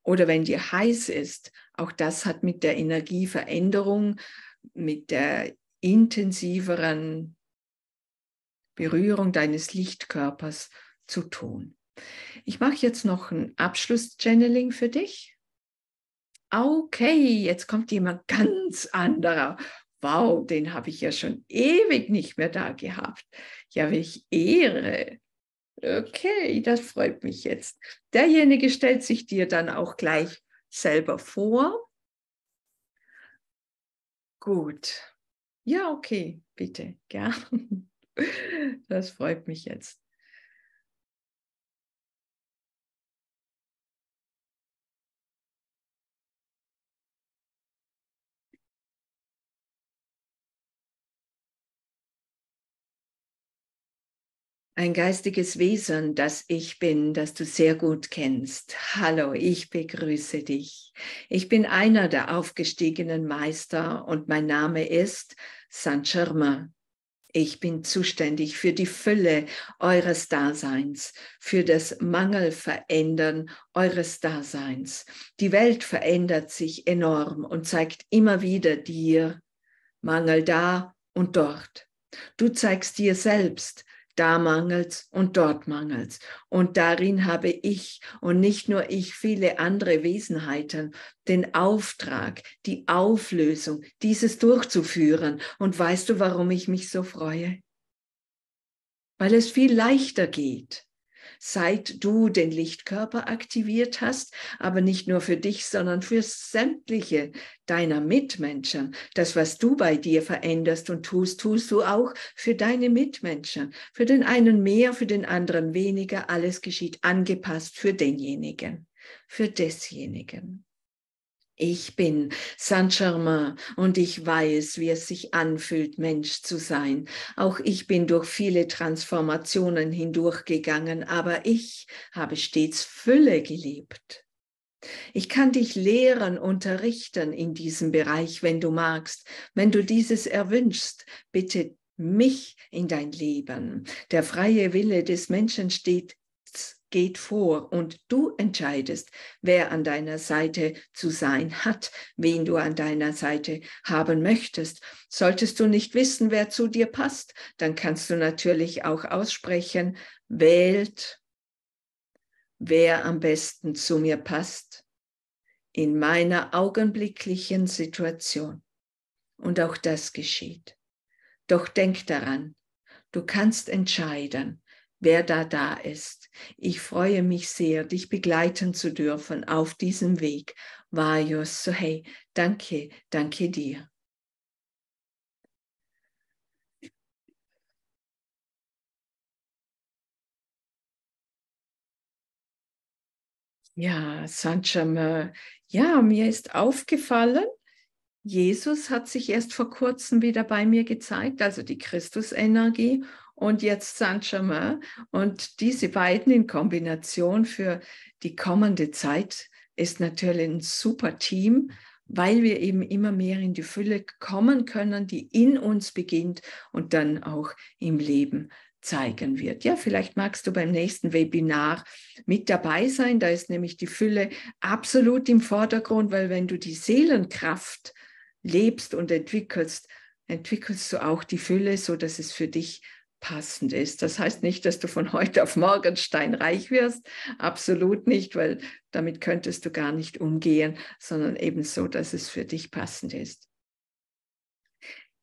Oder wenn dir heiß ist, auch das hat mit der Energieveränderung, mit der intensiveren Berührung deines Lichtkörpers zu tun. Ich mache jetzt noch ein Abschluss-Channeling für dich. Okay, jetzt kommt jemand ganz anderer. Wow, den habe ich ja schon ewig nicht mehr da gehabt. Ja, welche Ehre. Okay, das freut mich jetzt. Derjenige stellt sich dir dann auch gleich selber vor. Gut. Ja, okay, bitte, gern. Das freut mich jetzt. ein geistiges Wesen, das ich bin, das du sehr gut kennst. Hallo, ich begrüße dich. Ich bin einer der aufgestiegenen Meister und mein Name ist Sanchirma. Ich bin zuständig für die Fülle eures Daseins, für das Mangelverändern eures Daseins. Die Welt verändert sich enorm und zeigt immer wieder dir Mangel da und dort. Du zeigst dir selbst, da mangelt's und dort mangelt's. Und darin habe ich und nicht nur ich, viele andere Wesenheiten den Auftrag, die Auflösung, dieses durchzuführen. Und weißt du, warum ich mich so freue? Weil es viel leichter geht seit du den Lichtkörper aktiviert hast, aber nicht nur für dich, sondern für sämtliche deiner Mitmenschen. Das, was du bei dir veränderst und tust, tust du auch für deine Mitmenschen. Für den einen mehr, für den anderen weniger. Alles geschieht angepasst für denjenigen, für desjenigen. Ich bin Saint-Germain und ich weiß, wie es sich anfühlt, Mensch zu sein. Auch ich bin durch viele Transformationen hindurchgegangen, aber ich habe stets Fülle gelebt. Ich kann dich lehren, unterrichten in diesem Bereich, wenn du magst. Wenn du dieses erwünschst, bitte mich in dein Leben. Der freie Wille des Menschen steht geht vor und du entscheidest, wer an deiner Seite zu sein hat, wen du an deiner Seite haben möchtest. Solltest du nicht wissen, wer zu dir passt, dann kannst du natürlich auch aussprechen, wählt, wer am besten zu mir passt in meiner augenblicklichen Situation. Und auch das geschieht. Doch denk daran, du kannst entscheiden, wer da da ist ich freue mich sehr, dich begleiten zu dürfen auf diesem Weg. Vajos so hey, danke, danke dir. Ja, Sancham, ja, mir ist aufgefallen, Jesus hat sich erst vor kurzem wieder bei mir gezeigt, also die Christusenergie und jetzt Saint-Germain. Und diese beiden in Kombination für die kommende Zeit ist natürlich ein super Team, weil wir eben immer mehr in die Fülle kommen können, die in uns beginnt und dann auch im Leben zeigen wird. Ja, vielleicht magst du beim nächsten Webinar mit dabei sein. Da ist nämlich die Fülle absolut im Vordergrund, weil wenn du die Seelenkraft lebst und entwickelst, entwickelst du auch die Fülle, so dass es für dich passend ist. Das heißt nicht, dass du von heute auf morgen steinreich wirst, absolut nicht, weil damit könntest du gar nicht umgehen, sondern eben so, dass es für dich passend ist.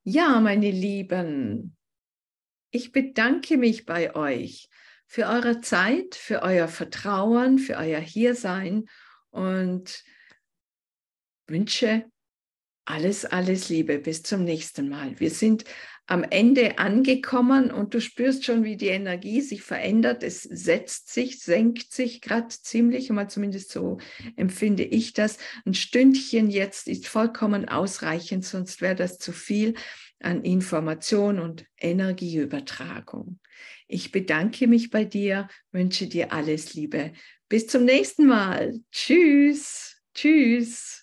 Ja, meine Lieben, ich bedanke mich bei euch für eure Zeit, für euer Vertrauen, für euer Hiersein und wünsche alles, alles Liebe. Bis zum nächsten Mal. Wir sind am Ende angekommen und du spürst schon, wie die Energie sich verändert. Es setzt sich, senkt sich gerade ziemlich, mal zumindest so empfinde ich das. Ein Stündchen jetzt ist vollkommen ausreichend, sonst wäre das zu viel an Information und Energieübertragung. Ich bedanke mich bei dir, wünsche dir alles Liebe. Bis zum nächsten Mal. Tschüss. Tschüss.